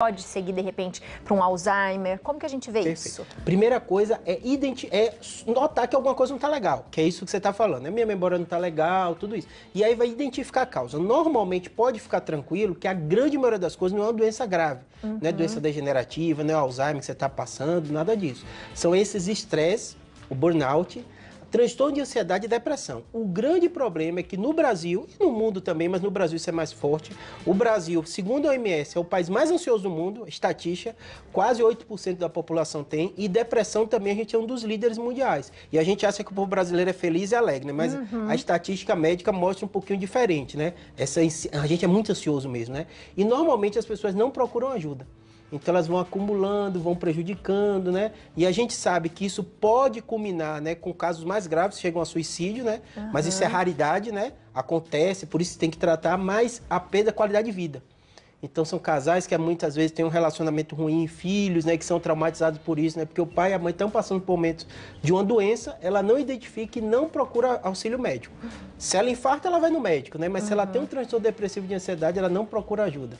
pode seguir de repente para um Alzheimer? Como que a gente vê Perfeito. isso? Primeira coisa é, é notar que alguma coisa não está legal, que é isso que você está falando. A né? minha memória não está legal, tudo isso. E aí vai identificar a causa. Normalmente pode ficar tranquilo que a grande maioria das coisas não é uma doença grave, uhum. não é uhum. doença degenerativa, não é Alzheimer que você está passando, nada disso. São esses estresses, o burnout transtorno de ansiedade e depressão. O grande problema é que no Brasil, e no mundo também, mas no Brasil isso é mais forte, o Brasil, segundo a OMS, é o país mais ansioso do mundo, estatística, quase 8% da população tem, e depressão também a gente é um dos líderes mundiais. E a gente acha que o povo brasileiro é feliz e alegre, né? mas uhum. a estatística médica mostra um pouquinho diferente, né? Essa, a gente é muito ansioso mesmo, né? E normalmente as pessoas não procuram ajuda. Então elas vão acumulando, vão prejudicando, né? E a gente sabe que isso pode culminar, né, com casos mais graves, chegam a suicídio, né? Uhum. Mas isso é raridade, né? Acontece, por isso tem que tratar, mas a perda da qualidade de vida. Então são casais que muitas vezes têm um relacionamento ruim, filhos, né, que são traumatizados por isso, né? Porque o pai e a mãe estão passando por momentos de uma doença, ela não identifica e não procura auxílio médico. Se ela infarta, ela vai no médico, né? Mas uhum. se ela tem um transtorno depressivo de ansiedade, ela não procura ajuda.